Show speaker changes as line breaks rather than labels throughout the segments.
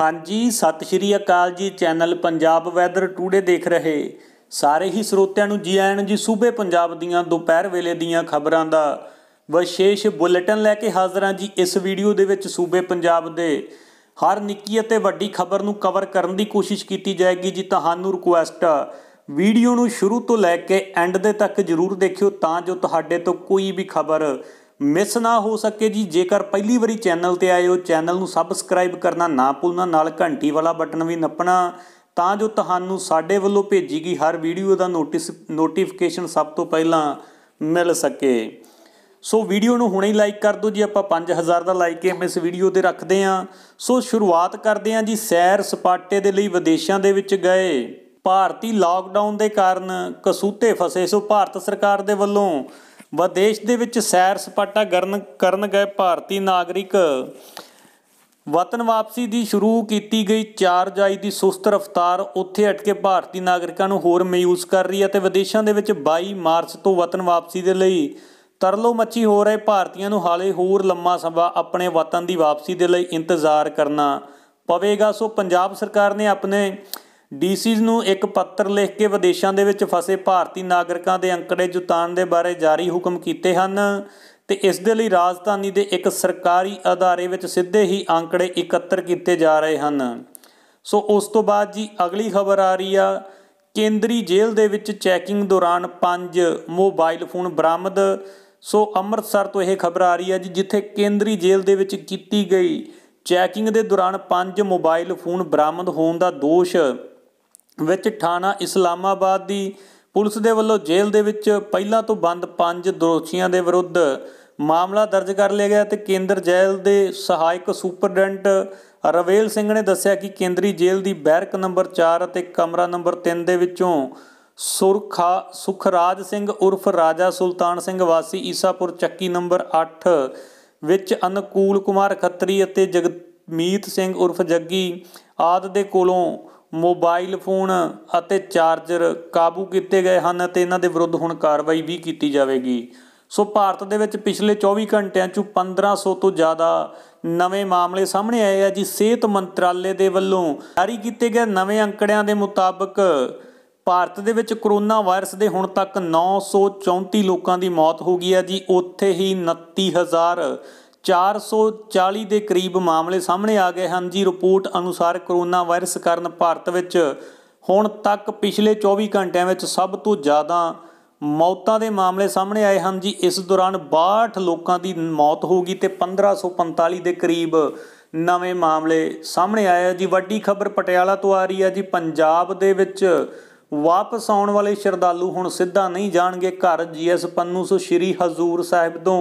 ਹਾਂਜੀ ਸਤਿ ਸ਼੍ਰੀ ਅਕਾਲ ਜੀ ਚੈਨਲ ਪੰਜਾਬ ਵੈਦਰ ਟੂਡੇ ਦੇਖ ਰਹੇ ਸਾਰੇ ਹੀ ਸਰੋਤਿਆਂ ਨੂੰ ਜੀ ਆਇਆਂ ਜੀ ਸੂਬੇ ਪੰਜਾਬ ਦੀਆਂ ਦੁਪਹਿਰ ਵੇਲੇ ਦੀਆਂ ਖਬਰਾਂ ਦਾ ਵਿਸ਼ੇਸ਼ ਬੁਲੇਟਿਨ ਲੈ ਕੇ ਹਾਜ਼ਰ ਹਾਂ ਜੀ ਇਸ ਵੀਡੀਓ ਦੇ ਵਿੱਚ ਸੂਬੇ ਪੰਜਾਬ ਦੇ ਹਰ ਨਿੱਕੀ ਅਤੇ ਵੱਡੀ ਖਬਰ ਨੂੰ ਕਵਰ ਕਰਨ ਦੀ ਕੋਸ਼ਿਸ਼ ਕੀਤੀ ਜਾਏਗੀ ਜੀ ਤੁਹਾਨੂੰ ਰਿਕੁਐਸਟ ਵੀਡੀਓ ਨੂੰ ਸ਼ੁਰੂ ਤੋਂ ਲੈ ਕੇ ਐਂਡ ਦੇ ਤੱਕ ਜ਼ਰੂਰ ਦੇਖਿਓ ਤਾਂ ਜੋ ਤੁਹਾਡੇ ਤੋਂ ਕੋਈ ਵੀ ਖਬਰ ਮਿਸ ਨਾ ਹੋ ਸਕੇ ਜੀ ਜੇਕਰ ਪਹਿਲੀ ਵਾਰੀ ਚੈਨਲ ਤੇ ਆਏ ਹੋ ਚੈਨਲ ਨੂੰ ਸਬਸਕ੍ਰਾਈਬ ਕਰਨਾ ਨਾ ਭੁੱਲਣਾ ਨਾਲ ਘੰਟੀ ਵਾਲਾ ਬਟਨ ਵੀ ਨੱਪਣਾ ਤਾਂ ਜੋ ਤੁਹਾਨੂੰ ਸਾਡੇ ਵੱਲੋਂ ਭੇਜੀ ਗਈ ਹਰ ਵੀਡੀਓ ਦਾ ਨੋਟਿਸ ਨੋਟੀਫਿਕੇਸ਼ਨ ਸਭ ਤੋਂ ਪਹਿਲਾਂ ਮਿਲ ਸਕੇ ਸੋ ਵੀਡੀਓ ਨੂੰ ਹੁਣੇ ਹੀ ਲਾਈਕ ਕਰ ਦਿਓ ਜੀ ਆਪਾਂ 5000 ਦਾ ਲਾਈਕ ਏਮ ਇਸ ਵੀਡੀਓ ਤੇ ਰੱਖਦੇ ਆਂ ਸੋ ਸ਼ੁਰੂਆਤ ਕਰਦੇ ਆਂ ਜੀ ਸੈਰ ਸਪਾਟੇ ਦੇ ਲਈ ਵਿਦੇਸ਼ਾਂ ਦੇ ਵਿੱਚ ਗਏ ਭਾਰਤੀ ਲਾਕਡਾਊਨ ਦੇ ਕਾਰਨ ਕਸੂਤੇ ਫਸੇ ਸੋ ਭਾਰਤ ਸਰਕਾਰ ਦੇ ਵੱਲੋਂ ਵਿਦੇਸ਼ ਦੇ ਵਿੱਚ ਸੈਰ ਸਪਾਟਾ ਕਰਨ ਕਰਨ ਗਏ ਭਾਰਤੀ ਨਾਗਰਿਕ ਵਤਨ ਵਾਪਸੀ ਦੀ ਸ਼ੁਰੂ ਕੀਤੀ ਗਈ ਚਾਰਜਾਈ ਜਾਈ ਦੀ ਸੁਸਤ ਰਫ਼ਤਾਰ ਉੱਥੇ ਅਟਕੇ ਭਾਰਤੀ ਨਾਗਰਿਕਾਂ ਨੂੰ ਹੋਰ ਮਯੂਸ ਕਰ ਰਹੀ ਹੈ ਤੇ ਵਿਦੇਸ਼ਾਂ ਦੇ ਵਿੱਚ 22 ਮਾਰਚ ਤੋਂ ਵਤਨ ਵਾਪਸੀ ਦੇ ਲਈ ਤਰਲੋ ਮੱਚੀ ਹੋ ਰਹੇ ਭਾਰਤੀਆਂ ਨੂੰ ਹਾਲੇ ਹੋਰ ਲੰਮਾ ਸਮਾਂ ਆਪਣੇ ਵਤਨ ਦੀ ਵਾਪਸੀ ਦੇ ਲਈ ਇੰਤਜ਼ਾਰ ਕਰਨਾ ਪਵੇਗਾ ਸੋ ਪੰਜਾਬ ਸਰਕਾਰ ਨੇ ਆਪਣੇ ਡੀਸੀਜ਼ ਨੂੰ ਇੱਕ ਪੱਤਰ ਲਿਖ ਕੇ ਵਿਦੇਸ਼ਾਂ ਦੇ ਵਿੱਚ ਫਸੇ ਭਾਰਤੀ ਨਾਗਰਿਕਾਂ ਦੇ ਅੰਕੜੇ ਜੁਟਾਉਣ ਦੇ ਬਾਰੇ ਜਾਰੀ ਹੁਕਮ ਕੀਤੇ ਹਨ ਤੇ ਇਸ ਦੇ ਲਈ ਰਾਜਧਾਨੀ ਦੇ ਇੱਕ ਸਰਕਾਰੀ ਅਦਾਰੇ ਵਿੱਚ ਸਿੱਧੇ ਹੀ ਅੰਕੜੇ ਇਕੱਤਰ ਕੀਤੇ ਜਾ ਰਹੇ ਹਨ ਸੋ ਉਸ ਤੋਂ ਬਾਅਦ ਜੀ ਅਗਲੀ ਖਬਰ ਆ ਰਹੀ ਆ ਕੇਂਦਰੀ ਜੇਲ੍ਹ ਦੇ ਵਿੱਚ ਚੈਕਿੰਗ ਦੌਰਾਨ ਪੰਜ ਮੋਬਾਈਲ ਫੋਨ ਬਰਾਮਦ ਸੋ ਅੰਮ੍ਰਿਤਸਰ ਤੋਂ ਇਹ ਖਬਰ ਆ ਰਹੀ ਆ ਜੀ ਜਿੱਥੇ ਕੇਂਦਰੀ ਜੇਲ੍ਹ ਦੇ ਵਿੱਚ ਕੀਤੀ ਗਈ ਚੈਕਿੰਗ ਦੇ ਦੌਰਾਨ ਪੰਜ ਮੋਬਾਈਲ ਫੋਨ ਬਰਾਮਦ ਹੋਣ ਦਾ ਦੋਸ਼ ਵਿੱਚ ਥਾਣਾ ਇਸਲਾਮਾਬਾਦ ਦੀ ਪੁਲਿਸ ਦੇ ਵੱਲੋਂ ਜੇਲ੍ਹ ਦੇ ਵਿੱਚ ਪਹਿਲਾਂ ਤੋਂ ਬੰਦ ਪੰਜ ਦੋਸ਼ੀਆਂ ਦੇ ਵਿਰੁੱਧ ਮਾਮਲਾ ਦਰਜ ਕਰ ਲਿਆ ਗਿਆ ਤੇ ਕੇਂਦਰ ਜੇਲ੍ਹ ਦੇ ਸਹਾਇਕ ਸੁਪਰਡੈਂਟ ਰਵੇਲ ਸਿੰਘ ਨੇ ਦੱਸਿਆ ਕਿ ਕੇਂਦਰੀ ਜੇਲ੍ਹ ਦੀ ਬੈਰਕ ਨੰਬਰ 4 ਅਤੇ ਕਮਰਾ ਨੰਬਰ 3 ਦੇ ਵਿੱਚੋਂ ਸੁਰਖਾ ਸੁਖਰਾਜ ਸਿੰਘ ਉਰਫ ਰਾਜਾ ਸੁਲਤਾਨ ਸਿੰਘ ਵਾਸੀ ਈਸਾਪੁਰ ਚੱਕੀ ਨੰਬਰ 8 ਵਿੱਚ ਅਨਕੂਲ ਕੁਮਾਰ ਖੱਤਰੀ ਅਤੇ ਜਗਮੀਤ ਸਿੰਘ ਉਰਫ ਜੱਗੀ ਆਦ ਦੇ ਕੋਲੋਂ ਮੋਬਾਈਲ ਫੋਨ ਅਤੇ ਚਾਰਜਰ ਕਾਬੂ ਕੀਤੇ ਗਏ ਹਨ ਅਤੇ ਇਹਨਾਂ ਦੇ ਵਿਰੁੱਧ ਹੁਣ ਕਾਰਵਾਈ ਵੀ ਕੀਤੀ ਜਾਵੇਗੀ ਸੋ ਭਾਰਤ ਦੇ ਵਿੱਚ ਪਿਛਲੇ 24 ਘੰਟਿਆਂ 'ਚ 1500 ਤੋਂ ਜ਼ਿਆਦਾ ਨਵੇਂ ਮਾਮਲੇ ਸਾਹਮਣੇ ਆਏ ਆ ਜੀ ਸਿਹਤ ਮੰਤਰਾਲੇ ਦੇ ਵੱਲੋਂ ਜਾਰੀ ਕੀਤੇ ਗਏ ਨਵੇਂ ਅੰਕੜਿਆਂ ਦੇ ਮੁਤਾਬਕ ਭਾਰਤ ਦੇ ਵਿੱਚ ਕਰੋਨਾ ਵਾਇਰਸ ਦੇ ਹੁਣ ਤੱਕ 934 ਲੋਕਾਂ ਦੀ ਮੌਤ ਹੋ ਗਈ ਹੈ ਜੀ ਉੱਥੇ ਹੀ 29000 440 ਦੇ ਕਰੀਬ ਮਾਮਲੇ ਸਾਹਮਣੇ ਆ ਗਏ ਹਨ ਜੀ ਰਿਪੋਰਟ ਅਨੁਸਾਰ ਕਰੋਨਾ ਵਾਇਰਸ ਕਾਰਨ ਭਾਰਤ ਵਿੱਚ ਹੁਣ ਤੱਕ ਪਿਛਲੇ 24 ਘੰਟਿਆਂ ਵਿੱਚ ਸਭ ਤੋਂ ਜ਼ਿਆਦਾ ਮੌਤਾਂ ਦੇ ਮਾਮਲੇ ਸਾਹਮਣੇ ਆਏ ਹਨ ਜੀ ਇਸ ਦੌਰਾਨ 62 ਲੋਕਾਂ ਦੀ ਮੌਤ ਹੋ ਗਈ ਤੇ 1545 ਦੇ ਕਰੀਬ ਨਵੇਂ ਮਾਮਲੇ ਸਾਹਮਣੇ ਆਏ ਜੀ ਵੱਡੀ ਖਬਰ ਪਟਿਆਲਾ ਤੋਂ ਆ ਰਹੀ ਹੈ ਜੀ ਪੰਜਾਬ ਦੇ ਵਿੱਚ ਵਾਪਸ ਆਉਣ ਵਾਲੇ ਸ਼ਰਧਾਲੂ ਹੁਣ ਸਿੱਧਾ ਨਹੀਂ ਜਾਣਗੇ ਘਰ ਜੀਐਸ ਪੰਨੂ ਸੋ ਸ਼੍ਰੀ ਹਜ਼ੂਰ ਸਾਹਿਬ ਤੋਂ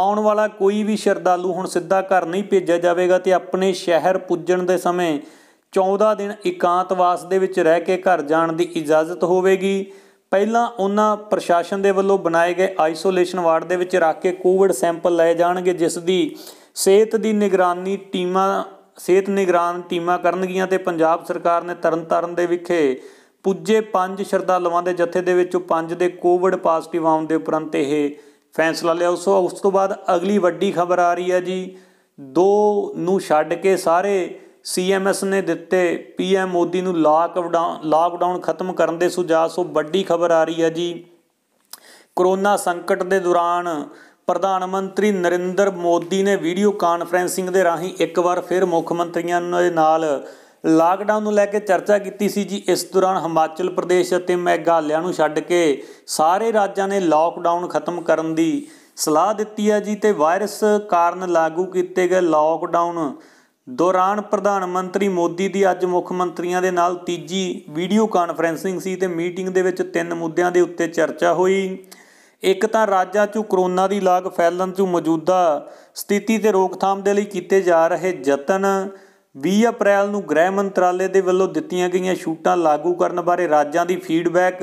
ਆਉਣ ਵਾਲਾ ਕੋਈ ਵੀ ਸ਼ਰਧਾਲੂ ਹੁਣ ਸਿੱਧਾ ਘਰ ਨਹੀਂ ਭੇਜਿਆ ਜਾਵੇਗਾ ਤੇ ਆਪਣੇ ਸ਼ਹਿਰ ਪੁੱਜਣ ਦੇ ਸਮੇਂ 14 ਦਿਨ ਇਕਾਂਤਵਾਸ ਦੇ ਵਿੱਚ ਰਹਿ ਕੇ ਘਰ ਜਾਣ ਦੀ ਇਜਾਜ਼ਤ ਹੋਵੇਗੀ ਪਹਿਲਾਂ ਉਹਨਾਂ ਪ੍ਰਸ਼ਾਸਨ ਦੇ ਵੱਲੋਂ ਬਣਾਏ ਗਏ ਆਈਸੋਲੇਸ਼ਨ ਵਾਰਡ ਦੇ ਵਿੱਚ ਰੱਖ ਕੇ ਕੋਵਿਡ ਸੈਂਪਲ ਲਏ ਜਾਣਗੇ ਜਿਸ ਦੀ ਸਿਹਤ ਦੀ ਨਿਗਰਾਨੀ ਟੀਮਾਂ ਸਿਹਤ ਨਿਗਰਾਨ ਟੀਮਾਂ ਕਰਨਗੀਆਂ ਤੇ ਪੰਜਾਬ ਸਰਕਾਰ ਨੇ ਤਰਨਤਾਰਨ ਦੇ ਵਿਖੇ ਪੁੱਜੇ ਪੰਜ ਸ਼ਰਧਾਲੂਆਂ ਦੇ ਜਥੇ ਦੇ ਵਿੱਚੋਂ ਪੰਜ ਦੇ ਕੋਵਿਡ ਪੋਜ਼ਿਟਿਵ ਆਉਣ ਦੇ ਉਪਰੰਤ ਇਹ ਫੈਸਲਾ ਲਿਆ ਉਸ ਉਸ ਤੋਂ ਬਾਅਦ ਅਗਲੀ ਵੱਡੀ ਖਬਰ ਆ ਰਹੀ ਹੈ ਜੀ ਦੋ ਨੂੰ ਛੱਡ ਕੇ ਸਾਰੇ ਸੀਐਮਐਸ ਨੇ ਦਿੱਤੇ ਪੀਐਮ ਮੋਦੀ ਨੂੰ ਲਾਕਡਾਊਨ ਲਾਕਡਾਊਨ ਖਤਮ ਕਰਨ ਦੇ ਸੁਝਾਅ ਸੋ ਵੱਡੀ ਖਬਰ ਆ ਰਹੀ ਹੈ ਜੀ ਕਰੋਨਾ ਸੰਕਟ ਦੇ ਦੌਰਾਨ ਪ੍ਰਧਾਨ ਮੰਤਰੀ ਨਰਿੰਦਰ ਮੋਦੀ ਨੇ ਵੀਡੀਓ ਕਾਨਫਰੈਂਸਿੰਗ ਦੇ ਰਾਹੀਂ ਇੱਕ ਵਾਰ ਫਿਰ ਮੁੱਖ ਮੰਤਰੀਆਂ ਦੇ ਨਾਲ ਲਾਕਡਾਊਨ ਨੂੰ ਲੈ ਕੇ ਚਰਚਾ ਕੀਤੀ ਸੀ ਜੀ ਇਸ ਦੌਰਾਨ ਹਿਮਾਚਲ ਪ੍ਰਦੇਸ਼ ਅਤੇ ਮੇਘਾਲਿਆ ਨੂੰ ਛੱਡ ਕੇ ਸਾਰੇ ਰਾਜਾਂ ਨੇ ਲਾਕਡਾਊਨ ਖਤਮ ਕਰਨ ਦੀ ਸਲਾਹ ਦਿੱਤੀ ਹੈ ਜੀ ਤੇ ਵਾਇਰਸ ਕਾਰਨ ਲਾਗੂ ਕੀਤੇ ਗਏ ਲਾਕਡਾਊਨ ਦੌਰਾਨ ਪ੍ਰਧਾਨ ਮੰਤਰੀ ਮੋਦੀ ਦੀ ਅੱਜ ਮੁੱਖ ਮੰਤਰੀਆਂ ਦੇ ਨਾਲ ਤੀਜੀ ਵੀਡੀਓ ਕਾਨਫਰੈਂਸਿੰਗ ਸੀ ਤੇ ਮੀਟਿੰਗ ਦੇ ਵਿੱਚ ਤਿੰਨ ਮੁੱਦਿਆਂ ਦੇ ਉੱਤੇ ਚਰਚਾ ਹੋਈ ਇੱਕ ਤਾਂ ਰਾਜਾਂ 'ਚ ਕਰੋਨਾ ਦੀ ਲਾਗ ਫੈਲਣ 'ਚ ਮੌਜੂਦਾ ਸਥਿਤੀ ਤੇ ਰੋਕਥਾਮ ਦੇ ਲਈ ਕੀਤੇ ਜਾ ਰਹੇ ਯਤਨ 20 ਅਪ੍ਰੈਲ ਨੂੰ ਗ੍ਰਹਿ ਮੰਤਰਾਲੇ ਦੇ ਵੱਲੋਂ ਦਿੱਤੀਆਂ ਗਈਆਂ ਛੂਟਾਂ ਲਾਗੂ ਕਰਨ ਬਾਰੇ ਰਾਜਾਂ ਦੀ ਫੀਡਬੈਕ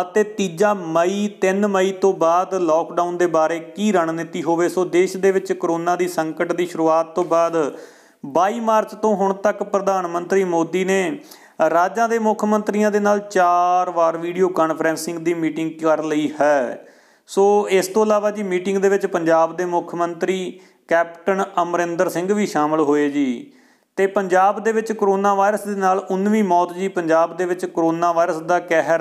ਅਤੇ 3 ਮਈ 3 ਮਈ ਤੋਂ ਬਾਅਦ ਲਾਕਡਾਊਨ ਦੇ ਬਾਰੇ ਕੀ ਰਣਨੀਤੀ ਹੋਵੇ ਸੋ ਦੇਸ਼ ਦੇ ਵਿੱਚ ਕਰੋਨਾ ਦੀ ਸੰਕਟ ਦੀ ਸ਼ੁਰੂਆਤ ਤੋਂ ਬਾਅਦ 22 ਮਾਰਚ ਤੋਂ ਹੁਣ ਤੱਕ ਪ੍ਰਧਾਨ ਮੰਤਰੀ ਮੋਦੀ ਨੇ ਰਾਜਾਂ ਦੇ ਮੁੱਖ ਮੰਤਰੀਆਂ ਦੇ ਨਾਲ 4 ਵਾਰ ਵੀਡੀਓ ਕਾਨਫਰੈਂਸਿੰਗ ਦੀ ਮੀਟਿੰਗ ਕਰ ਲਈ ਹੈ ਸੋ ਇਸ ਤੋਂ ਇਲਾਵਾ ਜੀ ਮੀਟਿੰਗ ਦੇ ਵਿੱਚ ਪੰਜਾਬ ਦੇ ਮੁੱਖ ਮੰਤਰੀ ਕੈਪਟਨ ਅਮਰਿੰਦਰ ਸਿੰਘ ਵੀ ਸ਼ਾਮਲ ਹੋਏ ਜੀ ਤੇ ਪੰਜਾਬ ਦੇ ਵਿੱਚ ਕਰੋਨਾ ਵਾਇਰਸ ਦੇ ਨਾਲ 19ਵੀਂ ਮੌਤ ਜੀ ਪੰਜਾਬ ਦੇ ਵਿੱਚ ਕਰੋਨਾ ਵਾਇਰਸ ਦਾ ਕਹਿਰ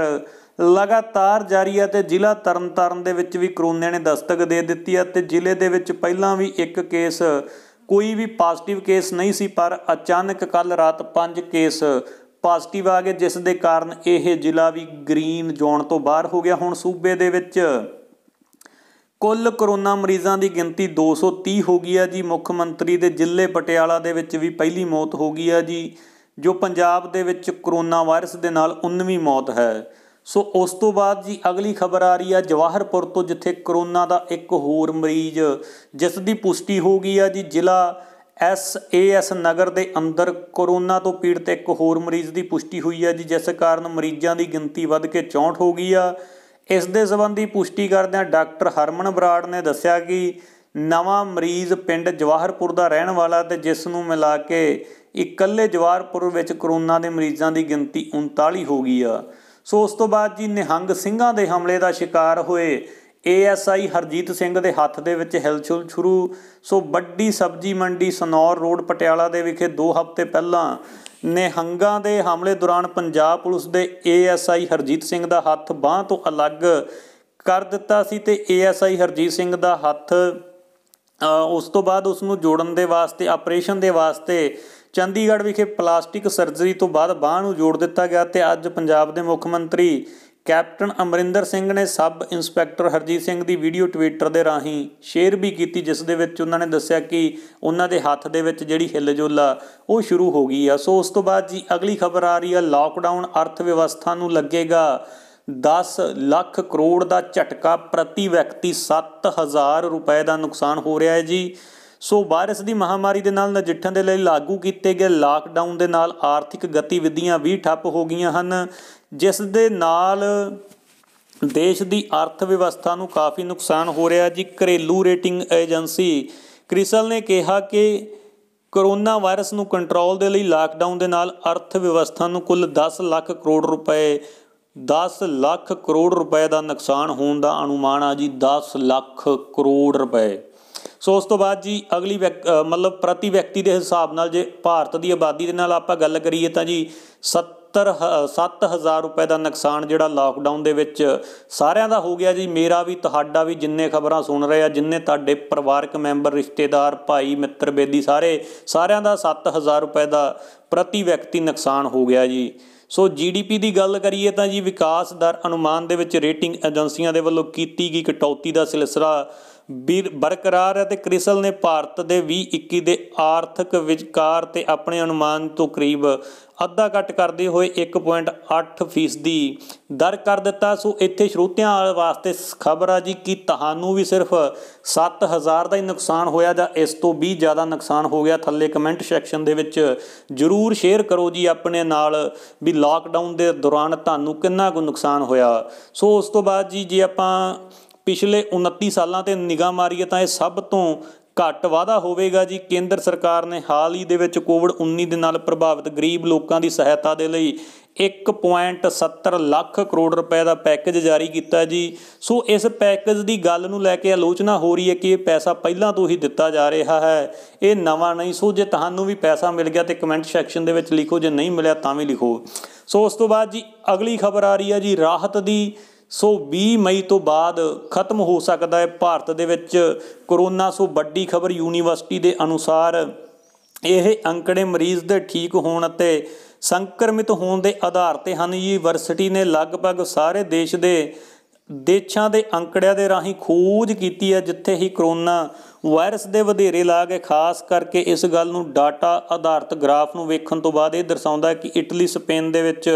ਲਗਾਤਾਰ ਜਾਰੀ ਹੈ ਤੇ ਜ਼ਿਲ੍ਹਾ ਤਰਨਤਾਰਨ ਦੇ ਵਿੱਚ ਵੀ ਕਰੋਨੇ ਨੇ ਦਸਤਕ ਦੇ ਦਿੱਤੀ ਹੈ ਤੇ ਜ਼ਿਲ੍ਹੇ ਦੇ ਵਿੱਚ ਪਹਿਲਾਂ ਵੀ ਇੱਕ ਕੇਸ ਕੋਈ ਵੀ ਪੋਜ਼ਿਟਿਵ ਕੇਸ ਨਹੀਂ ਸੀ ਪਰ ਅਚਾਨਕ ਕੱਲ ਰਾਤ 5 ਕੇਸ ਪੋਜ਼ਿਟਿਵ ਆ ਗਏ ਜਿਸ ਦੇ ਕਾਰਨ ਇਹ ਜ਼ਿਲ੍ਹਾ ਵੀ ਗ੍ਰੀਨ ਜ਼ੋਨ ਤੋਂ ਬਾਹਰ ਹੋ ਗਿਆ ਹੁਣ ਸੂਬੇ ਦੇ ਵਿੱਚ ਕੁੱਲ ਕਰੋਨਾ ਮਰੀਜ਼ਾਂ ਦੀ ਗਿਣਤੀ 230 ਹੋ ਗਈ ਹੈ ਜੀ ਮੁੱਖ ਮੰਤਰੀ ਦੇ ਜ਼ਿਲ੍ਹੇ ਪਟਿਆਲਾ ਦੇ ਵਿੱਚ ਵੀ ਪਹਿਲੀ ਮੌਤ ਹੋ ਗਈ ਹੈ ਜੀ ਜੋ ਪੰਜਾਬ ਦੇ ਵਿੱਚ ਕਰੋਨਾ ਵਾਇਰਸ ਦੇ ਨਾਲ 19ਵੀਂ ਮੌਤ ਹੈ ਸੋ ਉਸ ਤੋਂ ਬਾਅਦ ਜੀ ਅਗਲੀ ਖਬਰ ਆ ਰਹੀ ਆ ਜਵਾਹਰਪੁਰ ਤੋਂ ਜਿੱਥੇ ਕਰੋਨਾ ਦਾ ਇੱਕ ਹੋਰ ਮਰੀਜ਼ ਜਿਸ ਦੀ ਪੁਸ਼ਟੀ ਹੋ ਗਈ ਆ ਜੀ ਜ਼ਿਲ੍ਹਾ ਐਸ ਐਸ ਨਗਰ ਦੇ ਅੰਦਰ ਕਰੋਨਾ ਤੋਂ ਪੀੜਤ ਇੱਕ ਹੋਰ ਮਰੀਜ਼ ਦੀ ਪੁਸ਼ਟੀ ਹੋਈ ਆ ਜੀ ਜਿਸ ਕਾਰਨ ਮਰੀਜ਼ਾਂ ਦੀ ਗਿਣਤੀ ਵੱਧ ਕੇ 64 ਹੋ ਗਈ ਆ ਇਸ ਦੇ ਸੰਬੰਧੀ ਪੁਸ਼ਟੀ ਕਰਦਿਆਂ ਡਾਕਟਰ ਹਰਮਨ ਬਰਾੜ ਨੇ ਦੱਸਿਆ ਕਿ ਨਵਾਂ ਮਰੀਜ਼ ਪਿੰਡ ਜਵਾਹਰਪੁਰ ਦਾ ਰਹਿਣ ਵਾਲਾ ਤੇ ਜਿਸ ਨੂੰ ਮਿਲਾ ਕੇ ਇਕੱਲੇ ਜਵਾਹਰਪੁਰ ਵਿੱਚ ਕਰੋਨਾ ਦੇ ਮਰੀਜ਼ਾਂ ਦੀ ਗਿਣਤੀ 39 ਹੋ ਗਈ ਆ ਸੋ ਉਸ ਤੋਂ ਬਾਅਦ ਜੀ ਨਿਹੰਗ ਸਿੰਘਾਂ ਦੇ ਹਮਲੇ ਦਾ ਸ਼ਿਕਾਰ ਹੋਏ ਏਐਸਆਈ ਹਰਜੀਤ ਸਿੰਘ ਦੇ ਹੱਥ ਦੇ ਵਿੱਚ ਹਿਲਚੁਲ ਸ਼ੁਰੂ ਸੋ ਵੱਡੀ ਸਬਜੀ ਮੰਡੀ ਸਨੌਰ ਰੋਡ ਪਟਿਆਲਾ ਦੇ ਵਿਖੇ 2 ਹਫ਼ਤੇ ਪਹਿਲਾਂ ਨਿਹੰਗਾਂ ਦੇ ਹਮਲੇ ਦੌਰਾਨ ਪੰਜਾਬ ਪੁਲਿਸ ਦੇ ਏਐਸਆਈ ਹਰਜੀਤ ਸਿੰਘ ਦਾ ਹੱਥ ਬਾਹ ਤੋਂ ਅਲੱਗ ਕਰ ਦਿੱਤਾ ਸੀ ਤੇ ਏਐਸਆਈ ਹਰਜੀਤ ਸਿੰਘ ਦਾ ਹੱਥ ਉਸ ਤੋਂ ਬਾਅਦ ਉਸ ਨੂੰ ਜੋੜਨ ਦੇ ਵਾਸਤੇ ਆਪਰੇਸ਼ਨ ਦੇ ਵਾਸਤੇ ਚੰਡੀਗੜ੍ਹ ਵਿਖੇ ਪਲਾਸਟਿਕ ਸਰਜਰੀ ਤੋਂ ਬਾਅਦ ਬਾਹ ਨੂੰ ਜੋੜ ਦਿੱਤਾ ਗਿਆ ਤੇ ਅੱਜ ਪੰਜਾਬ ਦੇ ਮੁੱਖ ਮੰਤਰੀ ਕੈਪਟਨ ਅਮਰਿੰਦਰ ਸਿੰਘ ਨੇ ਸਬ ਇੰਸਪੈਕਟਰ ਹਰਜੀਤ ਸਿੰਘ ਦੀ ਵੀਡੀਓ ਟਵਿੱਟਰ ਦੇ ਰਾਹੀਂ ਸ਼ੇਅਰ ਵੀ ਕੀਤੀ ਜਿਸ ਦੇ ਵਿੱਚ ਉਹਨਾਂ ਨੇ ਦੱਸਿਆ ਕਿ ਉਹਨਾਂ ਦੇ ਹੱਥ ਦੇ ਵਿੱਚ ਜਿਹੜੀ ਹਿੱਲਜੁਲ ਆ ਉਹ ਸ਼ੁਰੂ ਹੋ ਗਈ ਆ ਸੋ ਉਸ ਤੋਂ ਬਾਅਦ ਜੀ ਅਗਲੀ ਖਬਰ ਆ ਰਹੀ ਆ ਲਾਕਡਾਊਨ ਅਰਥ ਵਿਵਸਥਾ ਨੂੰ ਲੱਗੇਗਾ 10 ਲੱਖ ਕਰੋੜ ਦਾ ਝਟਕਾ ਪ੍ਰਤੀ ਵਿਅਕਤੀ 7000 ਰੁਪਏ ਦਾ ਨੁਕਸਾਨ ਹੋ ਰਿਹਾ ਹੈ ਜੀ ਸੋ ਵਾਇਰਸ ਦੀ ਮਹਾਮਾਰੀ ਦੇ ਨਾਲ ਨਜਿੱਠਣ ਦੇ ਲਈ ਲਾਗੂ ਕੀਤੇ ਗਏ ਲਾਕਡਾਊਨ ਦੇ ਨਾਲ ਆਰਥਿਕ ਗਤੀਵਿਧੀਆਂ ਵੀ ਠੱਪ ਹੋ ਗਈਆਂ ਹਨ ਜਿਸ ਦੇ ਨਾਲ ਦੇਸ਼ ਦੀ ਅਰਥ ਵਿਵਸਥਾ ਨੂੰ ਕਾਫੀ ਨੁਕਸਾਨ ਹੋ ਰਿਹਾ ਜੀ ਘਰੇਲੂ ਰੇਟਿੰਗ ਏਜੰਸੀ ਕ੍ਰਿਸਲ ਨੇ ਕਿਹਾ ਕਿ ਕਰੋਨਾ ਵਾਇਰਸ ਨੂੰ ਕੰਟਰੋਲ ਦੇ ਲਈ ਲਾਕਡਾਊਨ ਦੇ ਨਾਲ ਅਰਥ ਵਿਵਸਥਾ ਨੂੰ ਕੁੱਲ 10 ਲੱਖ ਕਰੋੜ ਰੁਪਏ 10 ਲੱਖ ਕਰੋੜ ਰੁਪਏ ਦਾ ਨੁਕਸਾਨ ਹੋਣ ਦਾ ਅਨੁਮਾਨ ਆ ਜੀ 10 ਲੱਖ ਕਰੋੜ ਰੁਪਏ ਸੋ ਉਸ ਤੋਂ ਬਾਅਦ ਜੀ ਅਗਲੀ ਮਤਲਬ ਪ੍ਰਤੀ ਵਿਅਕਤੀ ਦੇ ਹਿਸਾਬ ਨਾਲ ਜੇ ਭਾਰਤ ਦੀ ਆਬਾਦੀ ਦੇ ਨਾਲ ਆਪਾਂ ਗੱਲ ਕਰੀਏ ਤਾਂ ਜੀ 70 7000 ਰੁਪਏ ਦਾ ਨੁਕਸਾਨ ਜਿਹੜਾ ਲਾਕਡਾਊਨ ਦੇ ਵਿੱਚ ਸਾਰਿਆਂ ਦਾ ਹੋ ਗਿਆ ਜੀ ਮੇਰਾ ਵੀ ਤੁਹਾਡਾ ਵੀ ਜਿੰਨੇ ਖਬਰਾਂ ਸੁਣ ਰਹੇ ਆ ਜਿੰਨੇ ਤੁਹਾਡੇ ਪਰਿਵਾਰਕ ਮੈਂਬਰ ਰਿਸ਼ਤੇਦਾਰ ਭਾਈ ਮਿੱਤਰ ਬੇਦੀ ਸਾਰੇ ਸਾਰਿਆਂ ਦਾ 7000 ਰੁਪਏ ਦਾ ਪ੍ਰਤੀ ਵਿਅਕਤੀ ਨੁਕਸਾਨ ਹੋ ਗਿਆ ਜੀ ਸੋ ਜੀਡੀਪੀ ਦੀ ਗੱਲ ਕਰੀਏ ਤਾਂ ਜੀ ਵਿਕਾਸ ਦਰ ਅਨੁਮਾਨ ਦੇ ਵਿੱਚ ਰੇਟਿੰਗ ਏਜੰਸੀਆਂ ਦੇ ਵੱਲੋਂ ਕੀਤੀ ਗਈ ਕਟੌਤੀ ਦਾ ਸਿਲਸਿਲਾ ਬਰਕਰਾਰ ਹੈ ਤੇ ਕ੍ਰਿਸਲ ਨੇ ਭਾਰਤ ਦੇ 2021 ਦੇ ਆਰਥਿਕ ਵਿਚਾਰ ਤੇ ਆਪਣੇ ਅਨੁਮਾਨ ਤੋਂ ਕਰੀਬ ਅੱਧਾ ਘਟ ਕਰਦੇ ਹੋਏ 1.8% ਦੀ ਦਰ ਕਰ ਦਿੱਤਾ ਸੋ ਇੱਥੇ ਸ਼ਰੋਤਿਆਂ ਵਾਸਤੇ ਖਬਰ ਆ ਜੀ ਕਿ ਤੁਹਾਨੂੰ ਵੀ ਸਿਰਫ 7000 ਦਾ ਹੀ ਨੁਕਸਾਨ ਹੋਇਆ ਜਾਂ ਇਸ ਤੋਂ ਵੀ ਜ਼ਿਆਦਾ ਨੁਕਸਾਨ ਹੋ ਗਿਆ ਥੱਲੇ ਕਮੈਂਟ ਸੈਕਸ਼ਨ ਦੇ ਵਿੱਚ ਜਰੂਰ ਸ਼ੇਅਰ ਕਰੋ ਜੀ ਆਪਣੇ ਨਾਲ ਵੀ ਲਾਕਡਾਊਨ ਦੇ ਦੌਰਾਨ ਤੁਹਾਨੂੰ ਕਿੰਨਾ ਕੁ ਨੁਕਸਾਨ ਹੋਇਆ ਸੋ ਉਸ ਤੋਂ ਬਾਅਦ ਜੀ ਜੇ ਆਪਾਂ ਪਿਛਲੇ 29 ਸਾਲਾਂ ਤੇ ਨਿਗਾਹ ਮਾਰੀਏ ਤਾਂ ਇਹ ਸਭ ਤੋਂ ਘੱਟ ਵਾਧਾ ਹੋਵੇਗਾ ਜੀ ਕੇਂਦਰ ਸਰਕਾਰ ਨੇ ਹਾਲ ਹੀ ਦੇ ਵਿੱਚ ਕੋਵਿਡ-19 ਦੇ ਨਾਲ ਪ੍ਰਭਾਵਿਤ ਗਰੀਬ ਲੋਕਾਂ ਦੀ ਸਹਾਇਤਾ ਦੇ ਲਈ 1.70 ਲੱਖ ਕਰੋੜ ਰੁਪਏ ਦਾ ਪੈਕੇਜ ਜਾਰੀ ਕੀਤਾ ਜੀ ਸੋ ਇਸ ਪੈਕੇਜ ਦੀ ਗੱਲ ਨੂੰ ਲੈ ਕੇ ਆਲੋਚਨਾ ਹੋ ਰਹੀ ਹੈ ਕਿ ਇਹ ਪੈਸਾ ਪਹਿਲਾਂ ਤੋਂ ਹੀ ਦਿੱਤਾ ਜਾ ਰਿਹਾ ਹੈ ਇਹ ਨਵਾਂ ਨਹੀਂ ਸੋ ਜੇ ਤੁਹਾਨੂੰ ਵੀ ਪੈਸਾ ਮਿਲ ਗਿਆ ਤੇ ਕਮੈਂਟ ਸੈਕਸ਼ਨ ਦੇ ਵਿੱਚ ਲਿਖੋ ਜੇ ਨਹੀਂ ਮਿਲਿਆ ਤਾਂ ਵੀ ਲਿਖੋ ਸੋ ਉਸ ਤੋਂ ਬਾਅਦ ਜੀ ਅਗਲੀ ਖਬਰ ਆ ਰਹੀ ਹੈ ਜੀ ਰਾਹਤ ਦੀ ਸੋ 20 ਮਈ ਤੋਂ ਬਾਅਦ ਖਤਮ ਹੋ ਸਕਦਾ ਹੈ ਭਾਰਤ ਦੇ ਵਿੱਚ ਕਰੋਨਾ ਸੋ ਵੱਡੀ ਖਬਰ ਯੂਨੀਵਰਸਿਟੀ ਦੇ ਅਨੁਸਾਰ ਇਹ ਅੰਕੜੇ ਮਰੀਜ਼ ਦੇ ਠੀਕ ਹੋਣ ਅਤੇ ਸੰਕਰਮਿਤ ਹੋਣ ਦੇ ਆਧਾਰ ਤੇ ਹਨ ਯੂਨੀਵਰਸਿਟੀ ਨੇ ਲਗਭਗ ਸਾਰੇ ਦੇਸ਼ ਦੇ ਦੇਸ਼ਾਂ ਦੇ ਅੰਕੜਿਆਂ ਦੇ ਰਾਹੀਂ ਖੋਜ ਕੀਤੀ ਹੈ ਜਿੱਥੇ ਹੀ ਕਰੋਨਾ ਵਾਇਰਸ ਦੇ ਵਧੇਰੇ ਲਾਗ ਹੈ ਖਾਸ ਕਰਕੇ ਇਸ ਗੱਲ ਨੂੰ ਡਾਟਾ ਆਧਾਰਿਤ ਗ੍ਰਾਫ ਨੂੰ ਵੇਖਣ ਤੋਂ ਬਾਅਦ ਇਹ ਦਰਸਾਉਂਦਾ ਹੈ ਕਿ ਇਟਲੀ ਸਪੇਨ ਦੇ ਵਿੱਚ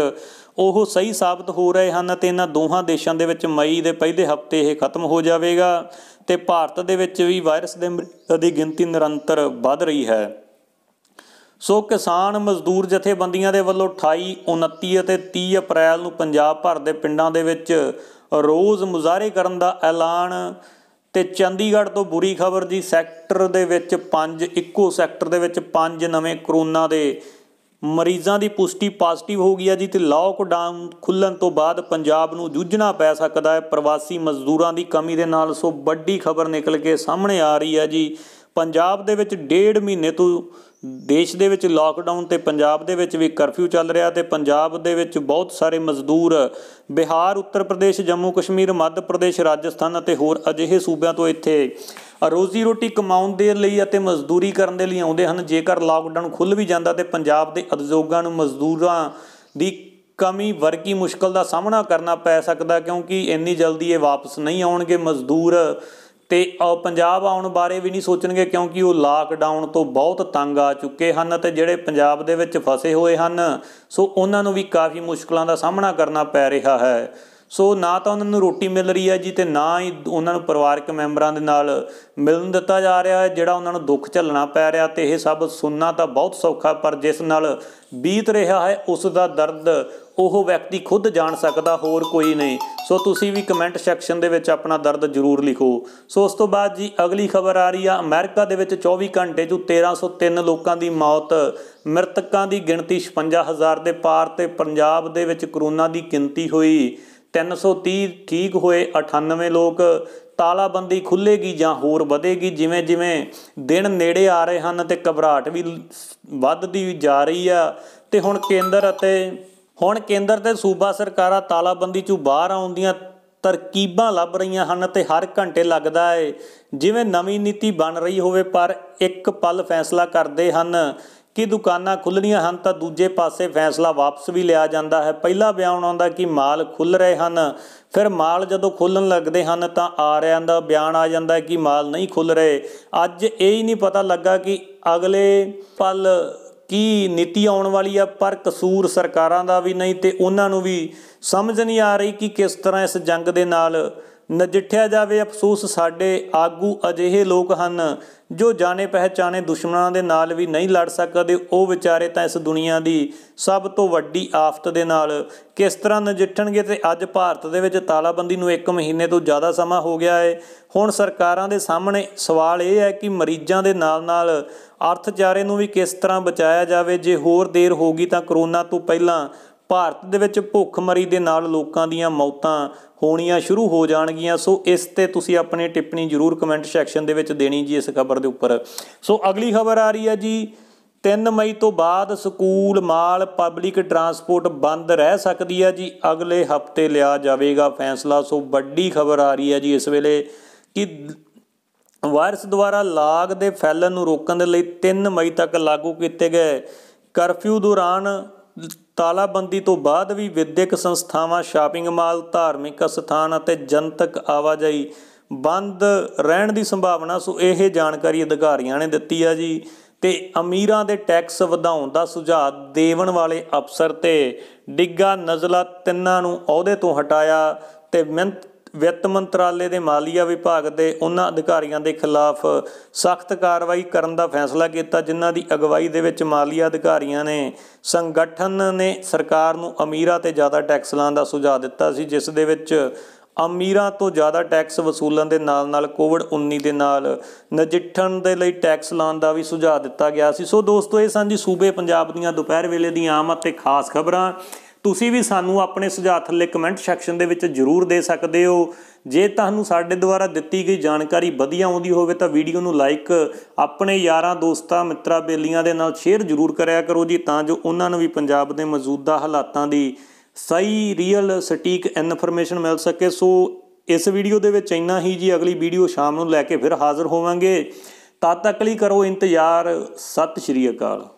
ਉਹ ਸਹੀ ਸਾਬਤ ਹੋ ਰਹੇ ਹਨ ਤੇ ਇਹਨਾਂ ਦੋਹਾਂ ਦੇਸ਼ਾਂ ਦੇ ਵਿੱਚ ਮਈ ਦੇ ਪਹਿਲੇ ਹਫਤੇ ਇਹ ਖਤਮ ਹੋ ਜਾਵੇਗਾ ਤੇ ਭਾਰਤ ਦੇ ਵਿੱਚ ਵੀ ਵਾਇਰਸ ਦੇ ਮਰੀਜ਼ਾਂ ਦੀ ਗਿਣਤੀ ਨਿਰੰਤਰ ਵੱਧ ਰਹੀ ਹੈ ਸੋ ਕਿਸਾਨ ਮਜ਼ਦੂਰ ਜਥੇਬੰਦੀਆਂ ਦੇ ਵੱਲੋਂ 28 29 ਅਤੇ 30 ਅਪ੍ਰੈਲ ਨੂੰ ਪੰਜਾਬ ਭਰ ਦੇ ਪਿੰਡਾਂ ਦੇ ਵਿੱਚ ਰੋਜ਼ ਮੁਜ਼ਾਹਰੇ ਕਰਨ ਦਾ ਐਲਾਨ ਤੇ ਚੰਡੀਗੜ੍ਹ ਤੋਂ ਬੁਰੀ ਖਬਰ ਜੀ ਸੈਕਟਰ ਦੇ ਵਿੱਚ ਪੰਜ ਇੱਕੋ ਸੈਕਟਰ ਦੇ ਵਿੱਚ ਪੰਜ ਨਵੇਂ ਕਰੋਨਾ ਦੇ ਮਰੀਜ਼ਾਂ ਦੀ ਪੁਸ਼ਟੀ ਪੋਜ਼ਿਟਿਵ ਹੋ ਗਈ ਹੈ ਜੀ ਤੇ ਲੌਕਡਾਊਨ ਖੁੱਲਣ ਤੋਂ ਬਾਅਦ ਪੰਜਾਬ ਨੂੰ ਜੂਝਣਾ ਪੈ ਸਕਦਾ ਹੈ ਪ੍ਰਵਾਸੀ ਮਜ਼ਦੂਰਾਂ ਦੀ ਕਮੀ ਦੇ ਨਾਲ ਸੋ ਵੱਡੀ ਖਬਰ ਨਿਕਲ ਕੇ ਸਾਹਮਣੇ ਆ ਰਹੀ ਹੈ ਜੀ ਪੰਜਾਬ ਦੇ ਵਿੱਚ ਡੇਢ ਮਹੀਨੇ ਤੋਂ ਦੇਸ਼ ਦੇ ਵਿੱਚ ਲਾਕਡਾਊਨ ਤੇ ਪੰਜਾਬ ਦੇ ਵਿੱਚ ਵੀ ਕਰਫਿਊ ਚੱਲ ਰਿਹਾ ਤੇ ਪੰਜਾਬ ਦੇ ਵਿੱਚ ਬਹੁਤ ਸਾਰੇ ਮਜ਼ਦੂਰ ਬਿਹਾਰ ਉੱਤਰ ਪ੍ਰਦੇਸ਼ ਜੰਮੂ ਕਸ਼ਮੀਰ ਮੱਧ ਪ੍ਰਦੇਸ਼ ਰਾਜਸਥਾਨ ਅਤੇ ਹੋਰ ਅਜਿਹੇ ਸੂਬਿਆਂ ਤੋਂ ਇੱਥੇ ਰੋਜ਼ੀ ਰੋਟੀ ਕਮਾਉਣ ਦੇ ਲਈ ਅਤੇ ਮਜ਼ਦੂਰੀ ਕਰਨ ਦੇ ਲਈ ਆਉਂਦੇ ਹਨ ਜੇਕਰ ਲਾਕਡਾਊਨ ਖੁੱਲ ਵੀ ਜਾਂਦਾ ਤੇ ਪੰਜਾਬ ਦੇ ਉਦਯੋਗਾਂ ਨੂੰ ਮਜ਼ਦੂਰਾਂ ਦੀ ਕਮੀ ਵਰਗੀ ਮੁਸ਼ਕਲ ਦਾ ਸਾਹਮਣਾ ਕਰਨਾ ਪੈ ਸਕਦਾ ਕਿਉਂਕਿ ਇੰਨੀ ਜਲਦੀ ਇਹ ਵਾਪਸ ਨਹੀਂ ਆਉਣਗੇ ਮਜ਼ਦੂਰ ਤੇ ਪੰਜਾਬ ਆਉਣ ਬਾਰੇ ਵੀ ਨਹੀਂ ਸੋਚਣਗੇ ਕਿਉਂਕਿ ਉਹ ਲਾਕਡਾਊਨ ਤੋਂ ਬਹੁਤ ਤੰਗ ਆ ਚੁੱਕੇ ਹਨ ਤੇ ਜਿਹੜੇ ਪੰਜਾਬ ਦੇ ਵਿੱਚ ਫਸੇ ਹੋਏ ਹਨ ਸੋ ਉਹਨਾਂ ਨੂੰ ਵੀ ਕਾਫੀ ਮੁਸ਼ਕਲਾਂ ਦਾ ਸਾਹਮਣਾ ਕਰਨਾ ਪੈ ਰਿਹਾ ਹੈ ਸੋ ਨਾ ਤਾਂ ਉਹਨਾਂ ਨੂੰ ਰੋਟੀ ਮਿਲ ਰਹੀ ਹੈ ਜੀ ਤੇ ਨਾ ਹੀ ਉਹਨਾਂ ਨੂੰ ਪਰਿਵਾਰਕ ਮੈਂਬਰਾਂ ਦੇ ਨਾਲ ਮਿਲਣ ਦਿੱਤਾ ਜਾ ਰਿਹਾ ਹੈ ਜਿਹੜਾ ਉਹਨਾਂ ਨੂੰ ਦੁੱਖ ਝੱਲਣਾ ਪੈ ਰਿਹਾ ਤੇ ਇਹ ਸਭ ਸੁਣਨਾ ਤਾਂ ਬਹੁਤ ਸੌਖਾ ਪਰ ਜਿਸ ਨਾਲ ਬੀਤ ਰਿਹਾ ਹੈ ਉਸ ਦਾ ਦਰਦ ਉਹ ਵਿਅਕਤੀ ਖੁਦ ਜਾਣ ਸਕਦਾ ਹੋਰ ਕੋਈ ਨਹੀਂ ਸੋ ਤੁਸੀਂ ਵੀ ਕਮੈਂਟ ਸੈਕਸ਼ਨ ਦੇ ਵਿੱਚ ਆਪਣਾ ਦਰਦ ਜ਼ਰੂਰ ਲਿਖੋ ਸੋ ਉਸ ਤੋਂ ਬਾਅਦ ਜੀ ਅਗਲੀ ਖਬਰ ਆ ਰਹੀ ਆ ਅਮਰੀਕਾ ਦੇ ਵਿੱਚ 24 ਘੰਟੇ 'ਚ 1303 ਲੋਕਾਂ ਦੀ ਮੌਤ ਮ੍ਰਿਤਕਾਂ ਦੀ ਗਿਣਤੀ 56000 ਦੇ ਪਾਰ ਤੇ ਪੰਜਾਬ ਦੇ ਵਿੱਚ ਕਰੋਨਾ ਦੀ ਗਿਣਤੀ ਹੋਈ 330 ਠੀਕ ਹੋਏ 98 ਲੋਕ ਤਾਲਾਬੰਦੀ ਖੁੱਲੇਗੀ ਜਾਂ ਹੋਰ ਵਧੇਗੀ ਜਿਵੇਂ ਜਿਵੇਂ ਦਿਨ ਨੇੜੇ ਆ ਰਹੇ ਹਨ ਤੇ ਕਬਰਾਟ ਵੀ ਵੱਧਦੀ ਜਾ ਰਹੀ ਆ ਤੇ ਹੁਣ ਕੇਂਦਰ ਅਤੇ ਹੁਣ ਕੇਂਦਰ ਤੇ ਸੂਬਾ ਸਰਕਾਰਾਂ ਤਾਲਾਬੰਦੀ ਚੋਂ ਬਾਹਰ ਆਉਣ ਦੀਆਂ ਤਰਕੀਬਾਂ ਲੱਭ ਰਹੀਆਂ ਹਨ ਤੇ ਹਰ ਘੰਟੇ ਲੱਗਦਾ ਏ ਜਿਵੇਂ ਨਵੀਂ ਨੀਤੀ ਬਣ ਰਹੀ ਹੋਵੇ ਪਰ ਇੱਕ ਪਲ ਫੈਸਲਾ ਕਰਦੇ ਹਨ ਕਿ ਦੁਕਾਨਾਂ ਖੁੱਲਣੀਆਂ ਹਨ ਤਾਂ ਦੂਜੇ ਪਾਸੇ ਫੈਸਲਾ ਵਾਪਸ ਵੀ ਲਿਆ ਜਾਂਦਾ ਹੈ ਪਹਿਲਾ ਬਿਆਨ ਆਉਂਦਾ ਕਿ ਮਾਲ ਖੁੱਲ ਰਹੇ ਹਨ ਫਿਰ ਮਾਲ ਜਦੋਂ ਖੁੱਲਣ ਲੱਗਦੇ ਹਨ ਤਾਂ ਆਰਿਆਂ ਦਾ ਬਿਆਨ ਆ ਜਾਂਦਾ ਹੈ ਕਿ ਮਾਲ ਨਹੀਂ ਖੁੱਲ ਰਹੇ ਅੱਜ ਇਹ ਹੀ ਨਹੀਂ ਪਤਾ ਲੱਗਾ ਕਿ ਅਗਲੇ ਪਲ ਕੀ ਨੀਤੀ ਆਉਣ ਵਾਲੀ ਆ ਪਰ ਕਸੂਰ ਸਰਕਾਰਾਂ ਦਾ ਵੀ ਨਹੀਂ ਤੇ ਉਹਨਾਂ ਨੂੰ ਵੀ ਸਮਝ ਨਹੀਂ ਆ ਰਹੀ ਕਿ ਕਿਸ ਤਰ੍ਹਾਂ ਇਸ ਜੰਗ ਦੇ ਨਾਲ ਨਜਿੱਠਿਆ ਜਾਵੇ ਅਫਸੋਸ ਸਾਡੇ ਆਗੂ ਅਜਿਹੇ ਲੋਕ ਹਨ ਜੋ ਜਾਣੇ ਪਹਿਚਾਣੇ ਦੁਸ਼ਮਣਾਂ ਦੇ ਨਾਲ ਵੀ ਨਹੀਂ ਲੜ ਸਕਦੇ ਉਹ ਵਿਚਾਰੇ ਤਾਂ ਇਸ ਦੁਨੀਆ ਦੀ ਸਭ ਤੋਂ ਵੱਡੀ ਆਫਤ ਦੇ ਨਾਲ ਕਿਸ ਤਰ੍ਹਾਂ ਨਜਿੱਠਣਗੇ ਤੇ ਅੱਜ ਭਾਰਤ ਦੇ ਵਿੱਚ ਤਾਲਾਬੰਦੀ ਨੂੰ 1 ਮਹੀਨੇ ਤੋਂ ਜ਼ਿਆਦਾ ਸਮਾਂ ਹੋ ਗਿਆ ਹੈ ਹੁਣ ਸਰਕਾਰਾਂ ਦੇ ਸਾਹਮਣੇ ਸਵਾਲ ਇਹ ਹੈ ਕਿ ਮਰੀਜ਼ਾਂ ਦੇ ਨਾਲ-ਨਾਲ ਅਰਥਚਾਰੇ ਨੂੰ ਵੀ ਕਿਸ ਤਰ੍ਹਾਂ ਬਚਾਇਆ ਜਾਵੇ ਜੇ ਹੋਰ ਦੇਰ ਹੋਗੀ ਤਾਂ ਕਰੋਨਾ ਤੋਂ ਪਹਿਲਾਂ ਭਾਰਤ ਦੇ ਵਿੱਚ ਭੁੱਖਮਰੀ ਦੇ ਨਾਲ ਲੋਕਾਂ ਦੀਆਂ ਮੌਤਾਂ ਹੋਣੀਆਂ ਸ਼ੁਰੂ ਹੋ ਜਾਣਗੀਆਂ ਸੋ ਇਸ ਤੇ ਤੁਸੀਂ ਆਪਣੀ ਟਿੱਪਣੀ ਜ਼ਰੂਰ ਕਮੈਂਟ ਸੈਕਸ਼ਨ ਦੇ ਵਿੱਚ ਦੇਣੀ ਜੀ ਇਸ ਖਬਰ ਦੇ ਉੱਪਰ ਸੋ ਅਗਲੀ ਖਬਰ ਆ ਰਹੀ ਹੈ ਜੀ 3 ਮਈ ਤੋਂ ਬਾਅਦ ਸਕੂਲ ਮਾਲ ਪਬਲਿਕ ਟਰਾਂਸਪੋਰਟ ਬੰਦ ਰਹਿ ਸਕਦੀ ਹੈ ਜੀ ਅਗਲੇ ਹਫਤੇ ਲਿਆ ਜਾਵੇਗਾ ਫੈਸਲਾ ਸੋ ਵੱਡੀ ਖਬਰ ਆ ਰਹੀ ਹੈ ਜੀ ਇਸ ਵੇਲੇ ਕਿ ਵਾਇਰਸ ਦੁਆਰਾ ਲਾਗ ਦੇ ਫੈਲਣ ਨੂੰ ਰੋਕਣ ਦੇ ਲਈ 3 ਮਈ ਤੱਕ ਲਾਗੂ ਕੀਤੇ ਗਏ ਕਰਫਿਊ ਦੌਰਾਨ ਤਾਲਾਬੰਦੀ ਤੋਂ ਬਾਅਦ ਵੀ ਵਿਦਿਅਕ ਸੰਸਥਾਵਾਂ ਸ਼ਾਪਿੰਗ ਮਾਲ ਧਾਰਮਿਕ ਸਥਾਨ ਅਤੇ ਜਨਤਕ ਆਵਾਜਾਈ ਬੰਦ ਰਹਿਣ ਦੀ ਸੰਭਾਵਨਾ ਸੋ ਇਹ ਜਾਣਕਾਰੀ ਅਧਿਕਾਰੀਆਂ ਨੇ ਦਿੱਤੀ ਆ ਜੀ ਤੇ ਅਮੀਰਾਂ ਦੇ ਟੈਕਸ ਵਧਾਉਣ ਦਾ ਸੁਝਾਅ ਦੇਵਣ ਵਾਲੇ ਅਫਸਰ ਤੇ ਡਿੱਗਾ ਨਜ਼ਲਾ ਤਿੰਨਾਂ ਨੂੰ ਅਹੁਦੇ ਤੋਂ ਹਟਾਇਆ ਤੇ ਮਿੰਤ ਵਿੱਤ ਮੰਤਰਾਲੇ ਦੇ ਮਾਲੀਆ ਵਿਭਾਗ ਦੇ ਉਹਨਾਂ ਅਧਿਕਾਰੀਆਂ ਦੇ ਖਿਲਾਫ ਸਖਤ ਕਾਰਵਾਈ ਕਰਨ ਦਾ ਫੈਸਲਾ ਕੀਤਾ ਜਿਨ੍ਹਾਂ ਦੀ ਅਗਵਾਈ ਦੇ ਵਿੱਚ ਮਾਲੀਆ ਅਧਿਕਾਰੀਆਂ ਨੇ ਸੰਗਠਨ ਨੇ ਸਰਕਾਰ ਨੂੰ ਅਮੀਰਾਂ ਤੇ ਜ਼ਿਆਦਾ ਟੈਕਸ ਲਾਉਣ ਦਾ ਸੁਝਾਅ ਦਿੱਤਾ ਸੀ ਜਿਸ ਦੇ ਵਿੱਚ ਅਮੀਰਾਂ ਤੋਂ ਜ਼ਿਆਦਾ ਟੈਕਸ ਵਸੂਲਣ ਦੇ ਨਾਲ-ਨਾਲ ਕੋਵਿਡ-19 ਦੇ ਨਾਲ ਨਜਿੱਠਣ ਦੇ ਲਈ ਟੈਕਸ ਲਾਉਣ ਦਾ ਵੀ ਸੁਝਾਅ ਦਿੱਤਾ ਗਿਆ ਸੀ ਸੋ ਦੋਸਤੋ ਇਹ ਸਾਂਝੀ ਸੂਬੇ ਪੰਜਾਬ ਦੀਆਂ ਦੁਪਹਿਰ ਵੇਲੇ ਦੀਆਂ ਆਮ ਅਤੇ ਖਾਸ ਖਬਰਾਂ ਤੁਸੀਂ ਵੀ ਸਾਨੂੰ ਆਪਣੇ ਸੁਝਾਅ ਥੱਲੇ ਕਮੈਂਟ ਸੈਕਸ਼ਨ ਦੇ ਵਿੱਚ ਜਰੂਰ ਦੇ ਸਕਦੇ ਹੋ ਜੇ ਤੁਹਾਨੂੰ ਸਾਡੇ ਦੁਆਰਾ ਦਿੱਤੀ ਗਈ ਜਾਣਕਾਰੀ ਵਧੀਆ ਆਉਂਦੀ ਹੋਵੇ ਤਾਂ ਵੀਡੀਓ ਨੂੰ ਲਾਈਕ ਆਪਣੇ ਯਾਰਾਂ ਦੋਸਤਾਂ ਮਿੱਤਰਾਂ ਬੇਲੀਆਂ ਦੇ ਨਾਲ ਸ਼ੇਅਰ ਜਰੂਰ ਕਰਿਆ ਕਰੋ ਜੀ ਤਾਂ ਜੋ ਉਹਨਾਂ ਨੂੰ ਵੀ ਪੰਜਾਬ ਦੇ ਮੌਜੂਦਾ ਹਾਲਾਤਾਂ ਦੀ ਸਹੀ ਰੀਅਲ ਸਟੀਕ ਇਨਫੋਰਮੇਸ਼ਨ ਮਿਲ ਸਕੇ ਸੋ ਇਸ ਵੀਡੀਓ ਦੇ ਵਿੱਚ ਇੰਨਾ ਹੀ ਜੀ ਅਗਲੀ ਵੀਡੀਓ ਸ਼ਾਮ ਨੂੰ ਲੈ ਕੇ ਫਿਰ ਹਾਜ਼ਰ ਹੋਵਾਂਗੇ ਤਦ ਤੱਕ ਲਈ ਕਰੋ ਇੰਤਜ਼ਾਰ ਸਤਿ ਸ਼੍ਰੀ ਅਕਾਲ